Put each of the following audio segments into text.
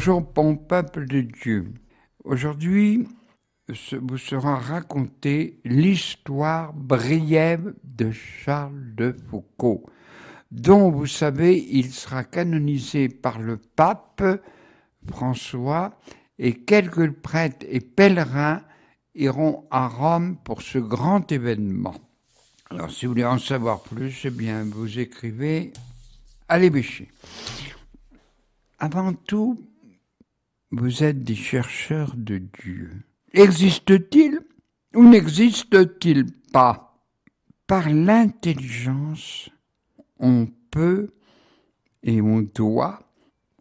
Bonjour, bon peuple de Dieu. Aujourd'hui, vous sera racontée l'histoire briève de Charles de Foucault, dont vous savez, il sera canonisé par le pape François et quelques prêtres et pèlerins iront à Rome pour ce grand événement. Alors, si vous voulez en savoir plus, eh bien, vous écrivez à l'évêché. Avant tout, vous êtes des chercheurs de Dieu. Existe-t-il ou n'existe-t-il pas Par l'intelligence, on peut et on doit,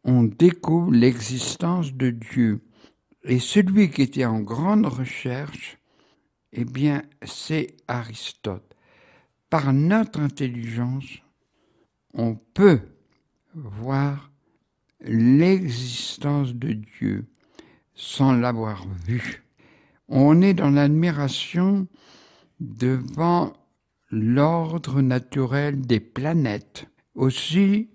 on découvre l'existence de Dieu. Et celui qui était en grande recherche, eh bien, c'est Aristote. Par notre intelligence, on peut voir l'existence de Dieu sans l'avoir vu. On est dans l'admiration devant l'ordre naturel des planètes, aussi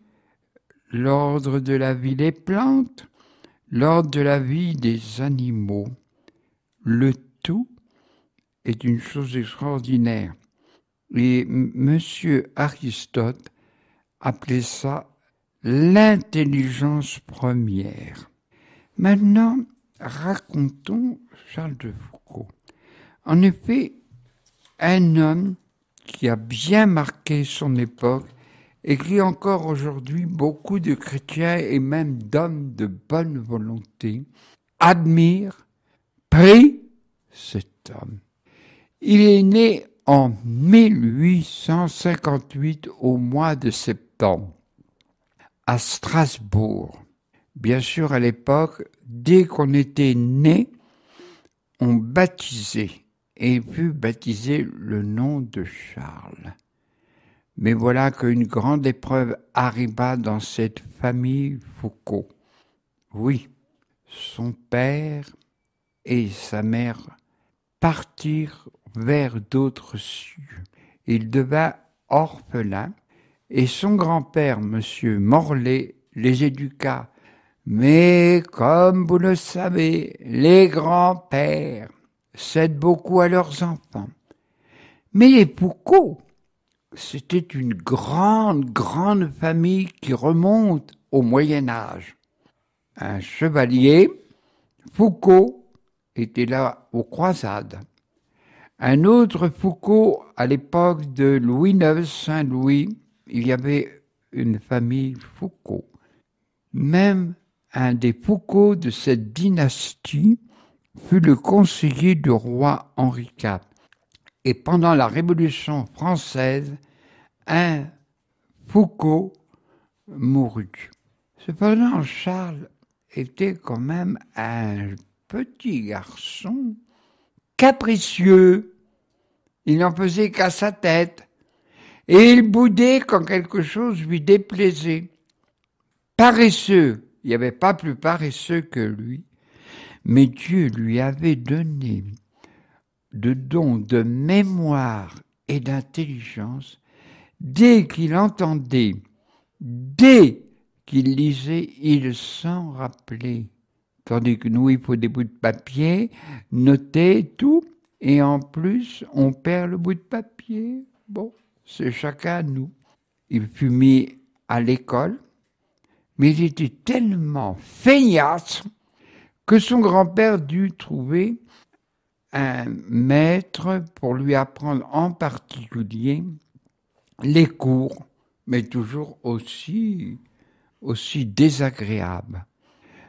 l'ordre de la vie des plantes, l'ordre de la vie des animaux. Le tout est une chose extraordinaire. Et M. Aristote appelait ça l'intelligence première. Maintenant, racontons Charles de Foucault. En effet, un homme qui a bien marqué son époque et qui encore aujourd'hui beaucoup de chrétiens et même d'hommes de bonne volonté admirent, prie cet homme. Il est né en 1858 au mois de septembre à Strasbourg. Bien sûr, à l'époque, dès qu'on était né, on baptisait et fut baptisé le nom de Charles. Mais voilà qu'une grande épreuve arriva dans cette famille Foucault. Oui, son père et sa mère partirent vers d'autres cieux. Il devint orphelin et son grand-père, M. Morlet, les éduqua. Mais, comme vous le savez, les grands-pères cèdent beaucoup à leurs enfants. Mais les Foucault, c'était une grande, grande famille qui remonte au Moyen Âge. Un chevalier, Foucault, était là aux croisades. Un autre Foucault à l'époque de Louis IX Saint-Louis il y avait une famille Foucault. Même un des Foucault de cette dynastie fut le conseiller du roi Henri IV. Et pendant la Révolution française, un Foucault mourut. Cependant, Charles était quand même un petit garçon capricieux. Il n'en faisait qu'à sa tête et il boudait quand quelque chose lui déplaisait. Paresseux, il n'y avait pas plus paresseux que lui, mais Dieu lui avait donné de dons de mémoire et d'intelligence dès qu'il entendait, dès qu'il lisait, il s'en rappelait. Tandis que nous, il faut des bouts de papier, noter tout, et en plus, on perd le bout de papier. Bon c'est chacun de nous. Il fut mis à l'école, mais il était tellement feignasse que son grand-père dut trouver un maître pour lui apprendre en particulier les cours, mais toujours aussi, aussi désagréable.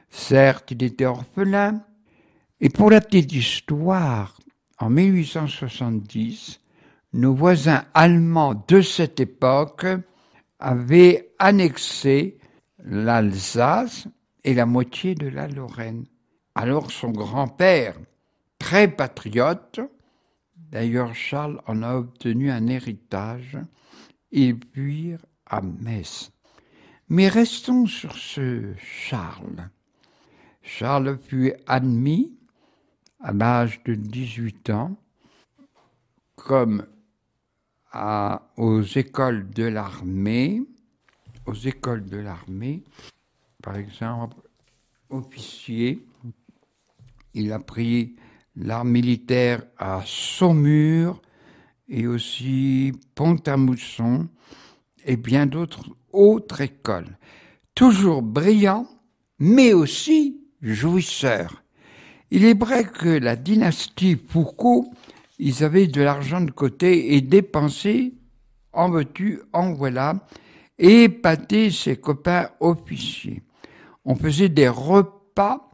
Certes, il était orphelin, et pour la petite histoire, en 1870, nos voisins allemands de cette époque avaient annexé l'Alsace et la moitié de la Lorraine. Alors son grand-père, très patriote, d'ailleurs Charles en a obtenu un héritage, ils fuirent à Metz. Mais restons sur ce Charles. Charles fut admis à l'âge de 18 ans comme aux écoles de l'armée, aux écoles de l'armée, par exemple, officier, il a pris l'art militaire à Saumur et aussi Pont-à-Mousson et bien d'autres autres écoles. Toujours brillant, mais aussi jouisseur. Il est vrai que la dynastie Foucault ils avaient de l'argent de côté et dépensaient en veux en voilà, et épater ses copains officiers. On faisait des repas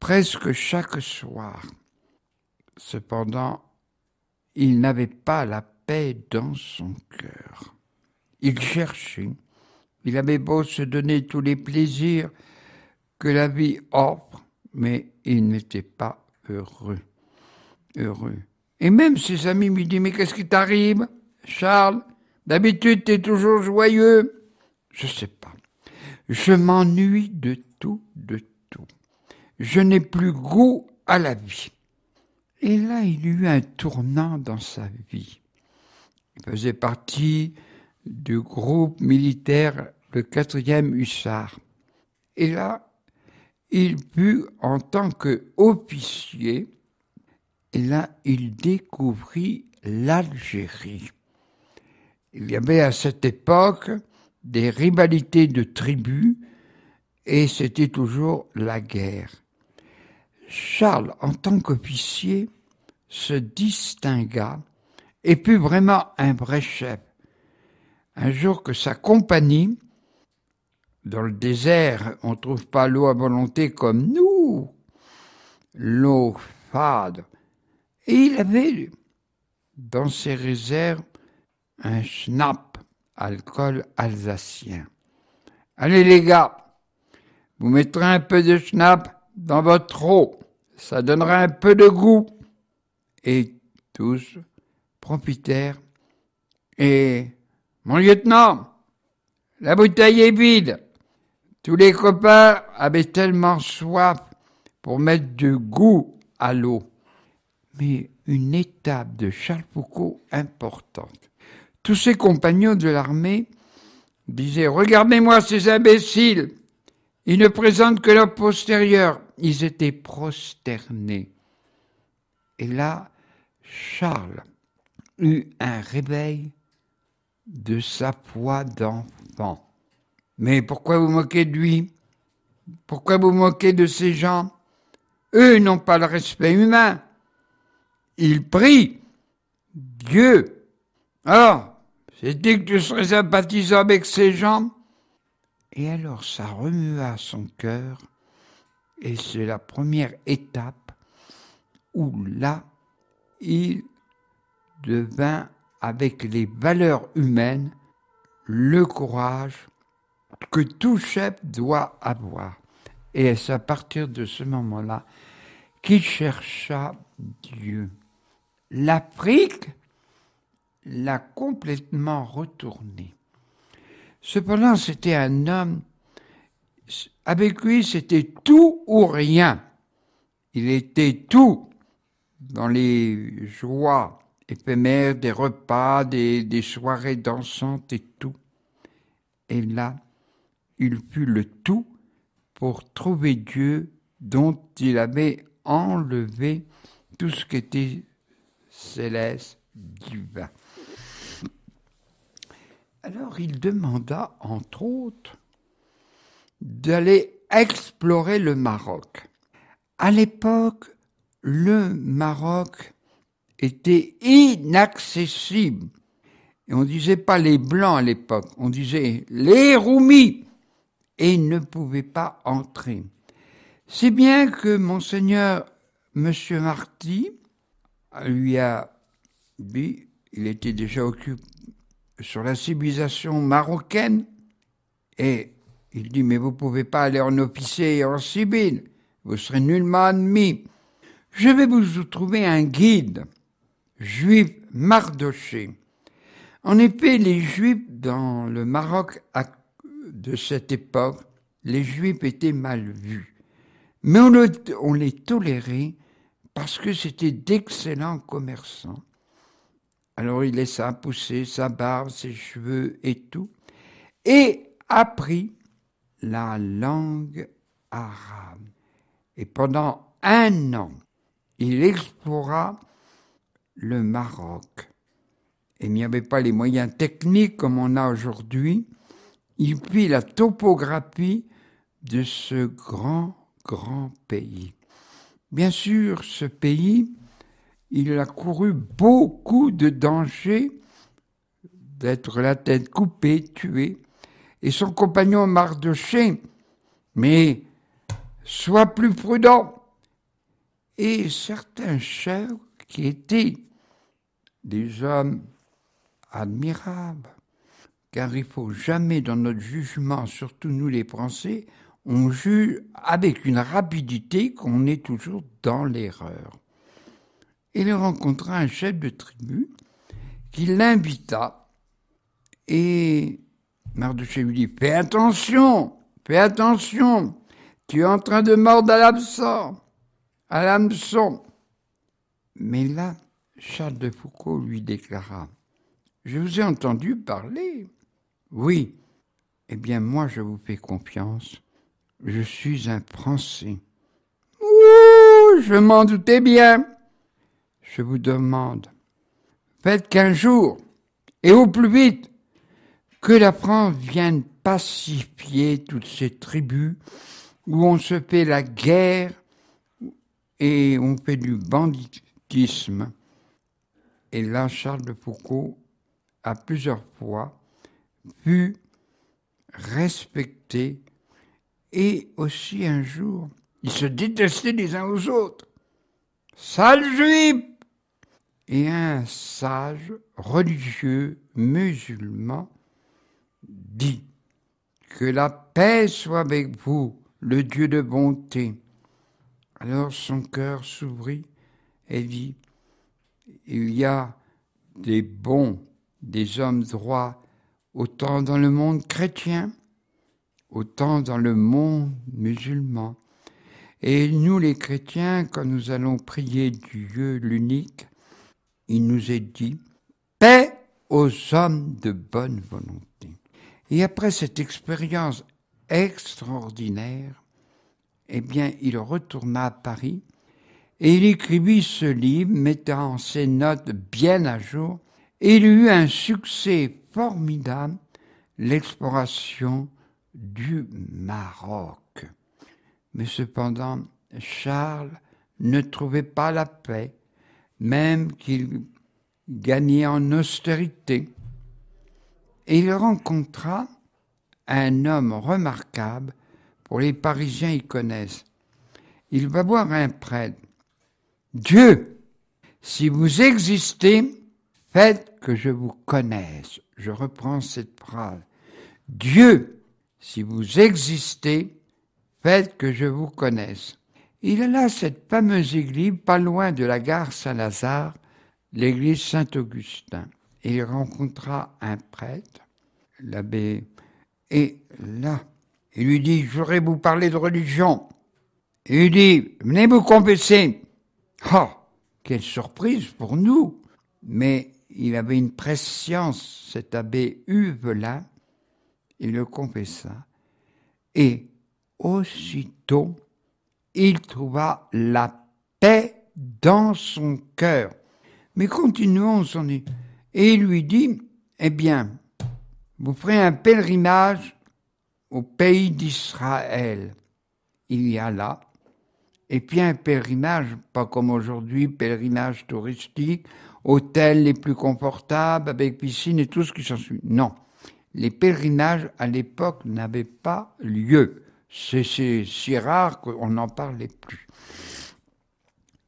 presque chaque soir. Cependant, il n'avait pas la paix dans son cœur. Il cherchait, il avait beau se donner tous les plaisirs que la vie offre, mais il n'était pas heureux. Heureux. Et même ses amis lui disent, mais qu'est-ce qui t'arrive, Charles D'habitude, es toujours joyeux. Je sais pas. Je m'ennuie de tout, de tout. Je n'ai plus goût à la vie. Et là, il y eut un tournant dans sa vie. Il faisait partie du groupe militaire, le 4e Hussard. Et là, il put, en tant qu'officier, là, il découvrit l'Algérie. Il y avait à cette époque des rivalités de tribus et c'était toujours la guerre. Charles, en tant qu'officier, se distingua et fut vraiment un vrai chef. Un jour que sa compagnie, dans le désert, on ne trouve pas l'eau à volonté comme nous, l'eau fade, et il avait dans ses réserves un schnapp, alcool alsacien. Allez les gars, vous mettrez un peu de schnapp dans votre eau, ça donnera un peu de goût. Et tous profitèrent. Et mon lieutenant, la bouteille est vide. Tous les copains avaient tellement soif pour mettre du goût à l'eau mais une étape de Charles Foucault importante. Tous ses compagnons de l'armée disaient Regardez-moi ces imbéciles Ils ne présentent que leur postérieur Ils étaient prosternés. Et là, Charles eut un réveil de sa foi d'enfant. Mais pourquoi vous moquez de lui Pourquoi vous moquez de ces gens Eux n'ont pas le respect humain il prie Dieu. Alors, c'est dit que tu serais sympathisant avec ces gens. Et alors ça remua son cœur, et c'est la première étape où là, il devint avec les valeurs humaines le courage que tout chef doit avoir. Et c'est à partir de ce moment-là qu'il chercha Dieu l'Afrique l'a complètement retourné. Cependant, c'était un homme, avec lui, c'était tout ou rien. Il était tout dans les joies éphémères des repas, des, soirées dansantes et tout. Et là, il fut le tout pour trouver Dieu dont il avait enlevé tout ce qui était céleste divin. Alors il demanda, entre autres, d'aller explorer le Maroc. À l'époque, le Maroc était inaccessible. Et on disait pas les blancs à l'époque, on disait les roumis et ils ne pouvaient pas entrer. C'est bien que monseigneur monsieur Marty lui a dit, il était déjà occupé sur la civilisation marocaine, et il dit, mais vous ne pouvez pas aller en officier et en civil, vous serez nullement admis. Je vais vous trouver un guide juif mardoché. En effet, les juifs dans le Maroc de cette époque, les juifs étaient mal vus. Mais on les tolérait parce que c'était d'excellents commerçants. Alors il laissa pousser sa barbe, ses cheveux et tout, et apprit la langue arabe. Et pendant un an, il explora le Maroc. Et il n'y avait pas les moyens techniques comme on a aujourd'hui. Il fit la topographie de ce grand, grand pays. Bien sûr, ce pays, il a couru beaucoup de dangers d'être la tête coupée, tuée, et son compagnon Mardoché. Mais sois plus prudent. Et certains chefs qui étaient des hommes admirables, car il faut jamais dans notre jugement, surtout nous les Français, on juge avec une rapidité qu'on est toujours dans l'erreur. Il rencontra un chef de tribu qui l'invita et Mardoché lui dit Fais attention, fais attention, tu es en train de mordre à à l'hameçon. Mais là, Charles de Foucault lui déclara Je vous ai entendu parler. Oui, eh bien, moi, je vous fais confiance je suis un Français. Ouh, je m'en doutais bien. Je vous demande, faites qu'un jour, et au plus vite, que la France vienne pacifier toutes ces tribus où on se fait la guerre et on fait du banditisme. Et là, Charles de Foucault a plusieurs fois pu respecter et aussi un jour, ils se détestaient les uns aux autres. Sage juif Et un sage religieux musulman dit Que la paix soit avec vous, le Dieu de bonté. Alors son cœur s'ouvrit et dit Il y a des bons, des hommes droits, autant dans le monde chrétien autant dans le monde musulman. Et nous les chrétiens, quand nous allons prier Dieu l'unique, il nous est dit, paix aux hommes de bonne volonté. Et après cette expérience extraordinaire, eh bien, il retourna à Paris et il écrivit ce livre, mettant ses notes bien à jour, et il eut un succès formidable, l'exploration du Maroc. Mais cependant, Charles ne trouvait pas la paix, même qu'il gagnait en austérité. Et il rencontra un homme remarquable, pour les Parisiens ils connaissent. Il va voir un prêtre. Dieu, si vous existez, faites que je vous connaisse. Je reprends cette phrase. Dieu, si vous existez, faites que je vous connaisse. Il alla à cette fameuse église, pas loin de la gare Saint-Lazare, l'église Saint-Augustin. il rencontra un prêtre, l'abbé, et là, il lui dit, J'aurais voudrais vous parler de religion. Il il dit, venez vous confesser. Oh, quelle surprise pour nous. Mais il avait une prescience, cet abbé Uvelin, il le confessa. Et aussitôt, il trouva la paix dans son cœur. Mais continuons son Et il lui dit, eh bien, vous ferez un pèlerinage au pays d'Israël. Il y a là, et puis un pèlerinage, pas comme aujourd'hui, pèlerinage touristique, hôtels les plus confortables, avec piscine et tout ce qui s'ensuit. Non, les pèlerinages à l'époque n'avaient pas lieu. C'est si rare qu'on n'en parlait plus.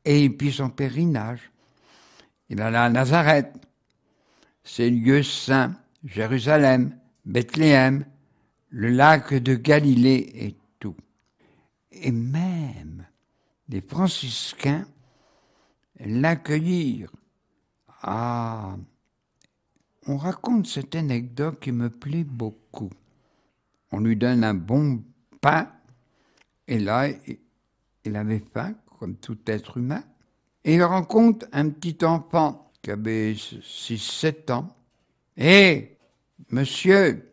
Et puis son pèlerinage, il alla à Nazareth, ses lieux saints, Jérusalem, Bethléem, le lac de Galilée et tout. Et même les franciscains l'accueillirent. Ah, on raconte cette anecdote qui me plaît beaucoup. On lui donne un bon pain, et là, il avait faim, comme tout être humain, et il rencontre un petit enfant qui avait 6-7 ans. Hé, monsieur,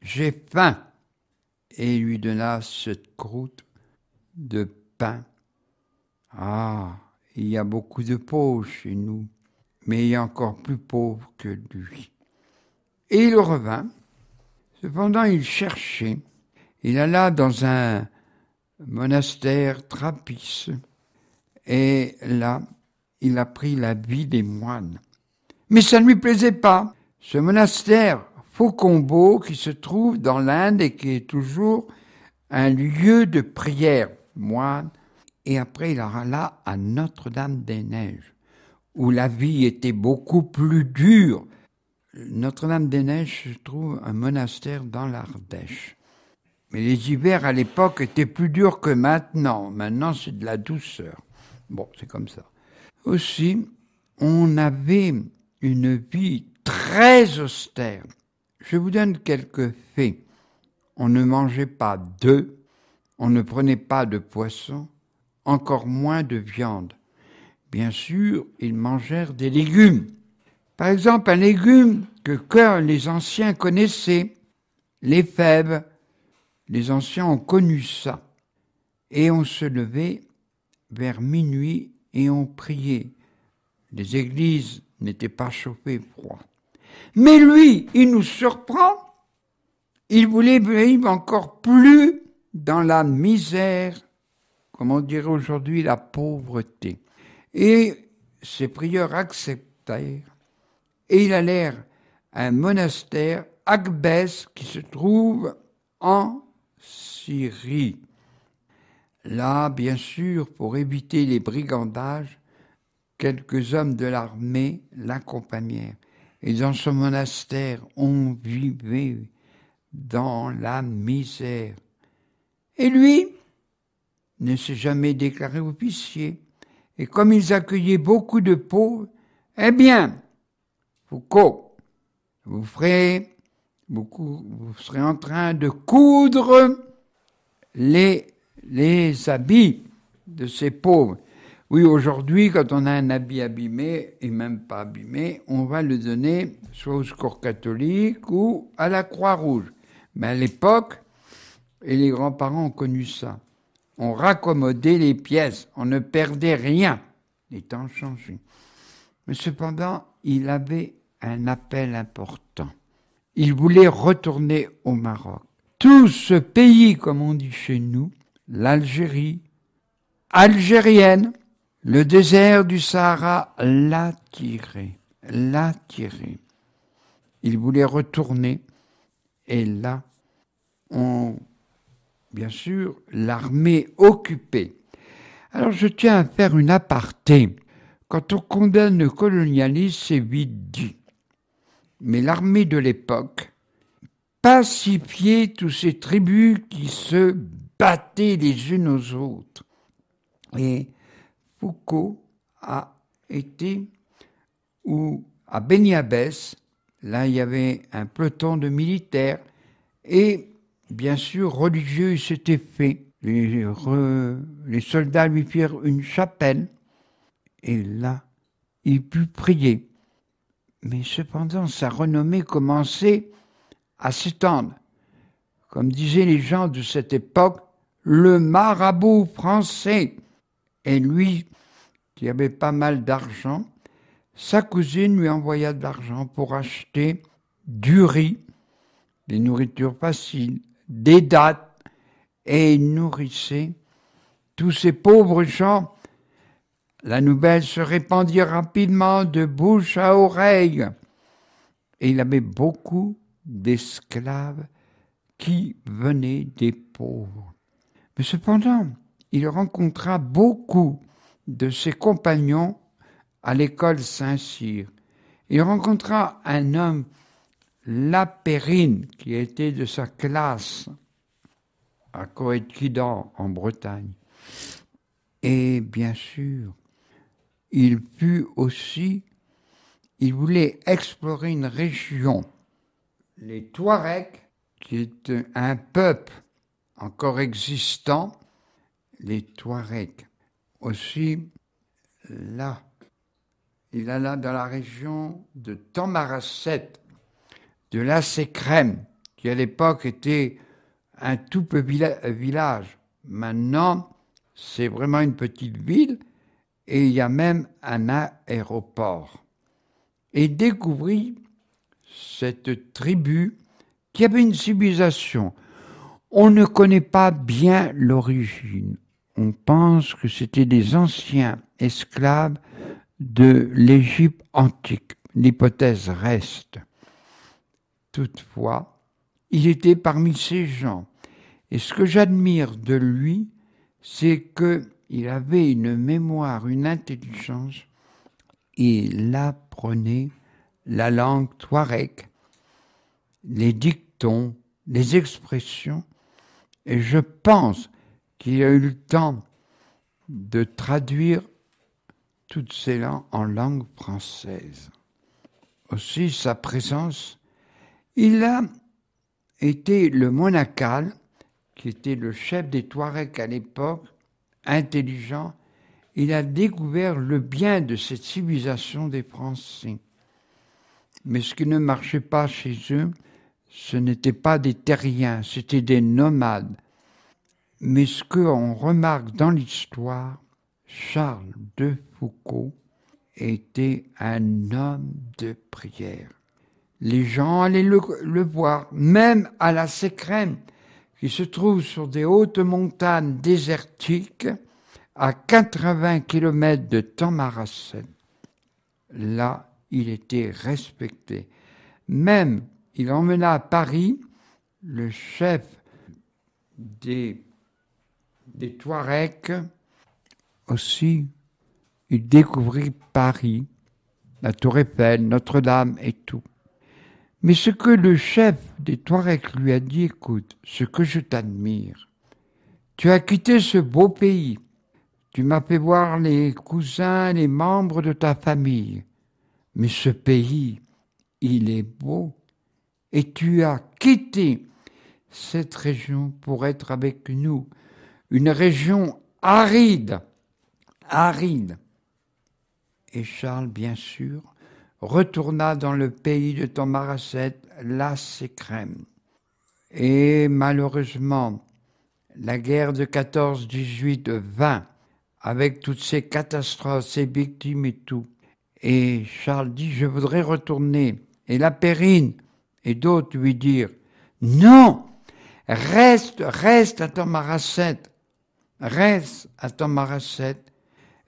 j'ai faim. Et il lui donna cette croûte de pain. Ah, il y a beaucoup de pauvres chez nous mais encore plus pauvre que lui. Et il revint. Cependant, il cherchait. Il alla dans un monastère trappiste, et là, il apprit la vie des moines. Mais ça ne lui plaisait pas. Ce monastère Faucombo, qui se trouve dans l'Inde et qui est toujours un lieu de prière moine, et après il alla à Notre-Dame-des-Neiges où la vie était beaucoup plus dure. Notre-Dame-des-Neiges se trouve un monastère dans l'Ardèche. Mais les hivers à l'époque étaient plus durs que maintenant. Maintenant, c'est de la douceur. Bon, c'est comme ça. Aussi, on avait une vie très austère. Je vous donne quelques faits. On ne mangeait pas d'œufs, on ne prenait pas de poisson, encore moins de viande. Bien sûr, ils mangèrent des légumes. Par exemple, un légume que, que les anciens connaissaient, les fèves. Les anciens ont connu ça. Et on se levait vers minuit et on priait. Les églises n'étaient pas chauffées froid. Mais lui, il nous surprend. Il voulait vivre encore plus dans la misère, comme on dirait aujourd'hui la pauvreté. Et ses prieurs acceptèrent et il allèrent à un monastère, Akbès, qui se trouve en Syrie. Là, bien sûr, pour éviter les brigandages, quelques hommes de l'armée l'accompagnèrent. Et dans ce monastère, on vivait dans la misère. Et lui ne s'est jamais déclaré officier et comme ils accueillaient beaucoup de pauvres, eh bien, Foucault, vous ferez beaucoup, vous serez en train de coudre les, les habits de ces pauvres. Oui, aujourd'hui, quand on a un habit abîmé, et même pas abîmé, on va le donner soit au secours catholique ou à la Croix-Rouge. Mais à l'époque, et les grands-parents ont connu ça, on raccommodait les pièces, on ne perdait rien. Les temps changeaient. Mais cependant, il avait un appel important. Il voulait retourner au Maroc. Tout ce pays, comme on dit chez nous, l'Algérie, algérienne, le désert du Sahara l'attirait, l'attirait. Il voulait retourner et là, on bien sûr, l'armée occupée. Alors je tiens à faire une aparté. Quand on condamne le colonialisme, c'est vite dit. Mais l'armée de l'époque pacifiait tous ces tribus qui se battaient les unes aux autres. Et Foucault a été ou à Béniabès. là il y avait un peloton de militaires, et bien sûr religieux il s'était fait. Les, les soldats lui firent une chapelle et là, il put prier. Mais cependant, sa renommée commençait à s'étendre. Comme disaient les gens de cette époque, le marabout français. Et lui, qui avait pas mal d'argent, sa cousine lui envoya de l'argent pour acheter du riz, des nourritures faciles, des et nourrissait tous ces pauvres gens. La nouvelle se répandit rapidement de bouche à oreille. Et il avait beaucoup d'esclaves qui venaient des pauvres. Mais cependant, il rencontra beaucoup de ses compagnons à l'école Saint-Cyr. Il rencontra un homme la Périne, qui était de sa classe à Coëtquidan, en Bretagne. Et bien sûr, il put aussi, il voulait explorer une région, les Touaregs, qui est un peuple encore existant, les Touaregs. Aussi, là, il alla dans la région de Tamaracet, de Crème, qui à l'époque était un tout petit euh, village. Maintenant, c'est vraiment une petite ville et il y a même un aéroport. Et découvrit cette tribu qui avait une civilisation. On ne connaît pas bien l'origine. On pense que c'était des anciens esclaves de l'Égypte antique. L'hypothèse reste. Toutefois, il était parmi ces gens. Et ce que j'admire de lui, c'est qu'il avait une mémoire, une intelligence. Il apprenait la langue touareg, les dictons, les expressions. Et je pense qu'il a eu le temps de traduire toutes ces langues en langue française. Aussi, sa présence il a été le monacal, qui était le chef des Touaregs à l'époque, intelligent, il a découvert le bien de cette civilisation des Français. Mais ce qui ne marchait pas chez eux, ce n'était pas des terriens, c'était des nomades. Mais ce qu'on remarque dans l'histoire, Charles de Foucault était un homme de prière les gens allaient le, voir, même à la Sécrème, qui se trouve sur des hautes montagnes désertiques, à 80 km de Tamaracène. Là, il était respecté. Même, il emmena à Paris le chef des, des Touaregs. Aussi, il découvrit Paris, la Tour Eiffel, Notre-Dame et tout. Mais ce que le chef des Touaregs lui a dit, écoute, ce que je t'admire, tu as quitté ce beau pays, tu m'as fait voir les cousins, les membres de ta famille, mais ce pays, il est beau, et tu as quitté cette région pour être avec nous, une région aride, aride. Et Charles, bien sûr, retourna dans le pays de Thomaracet, las et crème. Et malheureusement, la guerre de 14-18-20, avec toutes ces catastrophes, ces victimes et tout. Et Charles dit, je voudrais retourner. Et la Périne et d'autres lui dirent, non, reste, reste à Thomaracet, reste à Thomaracet.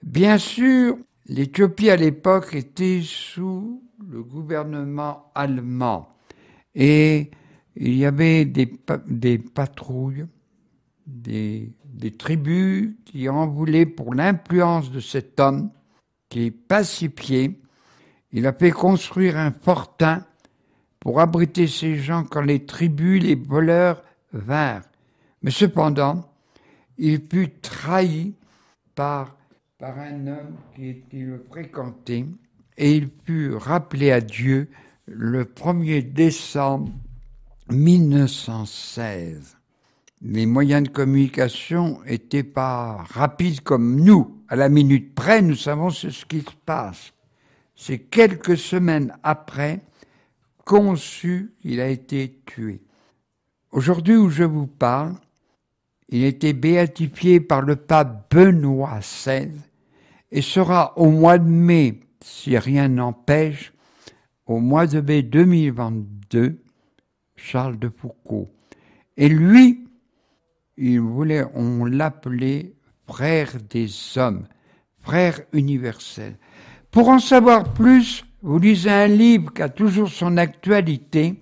Bien sûr, L'Éthiopie à l'époque était sous le gouvernement allemand et il y avait des, patrouilles, des, tribus qui en voulaient pour l'influence de cet homme qui est pacifié. Il a fait construire un fortin pour abriter ces gens quand les tribus, les voleurs vinrent. Mais cependant, il fut trahi par par un homme qui, était le fréquentait, et il put rappeler à Dieu le 1er décembre 1916. Les moyens de communication n'étaient pas rapides comme nous. À la minute près, nous savons ce qui se passe. C'est quelques semaines après qu'on sut qu'il a été tué. Aujourd'hui où je vous parle, il était béatifié par le pape Benoît XVI et sera au mois de mai, si rien n'empêche, au mois de mai 2022, Charles de Foucault. Et lui, il voulait, on l'appelait frère des hommes, frère universel. Pour en savoir plus, vous lisez un livre qui a toujours son actualité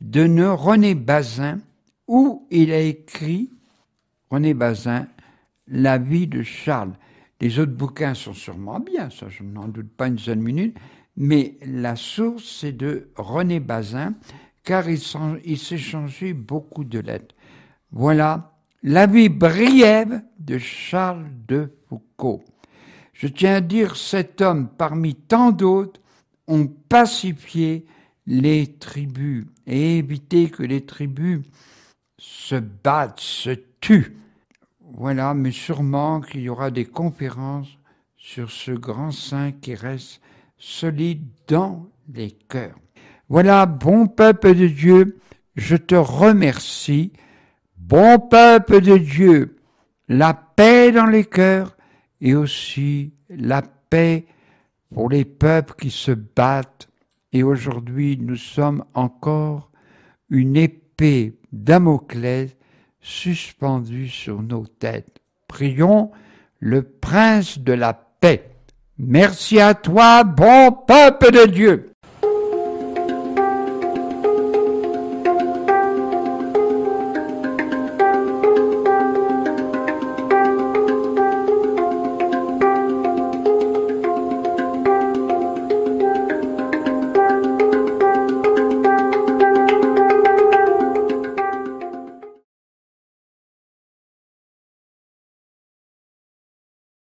de René Bazin, où il a écrit René Bazin, La vie de Charles. Les autres bouquins sont sûrement bien, ça je n'en doute pas une seule minute, mais la source c'est de René Bazin, car il s'est changé beaucoup de lettres. Voilà la vie briève de Charles de Foucault. Je tiens à dire, cet homme parmi tant d'autres ont pacifié les tribus et évité que les tribus se battent, se tu Voilà, mais sûrement qu'il y aura des conférences sur ce grand saint qui reste solide dans les cœurs. Voilà, bon peuple de Dieu, je te remercie. Bon peuple de Dieu, la paix dans les cœurs et aussi la paix pour les peuples qui se battent. Et aujourd'hui, nous sommes encore une épée Damoclès suspendu sur nos têtes. Prions le prince de la paix. Merci à toi, bon peuple de Dieu.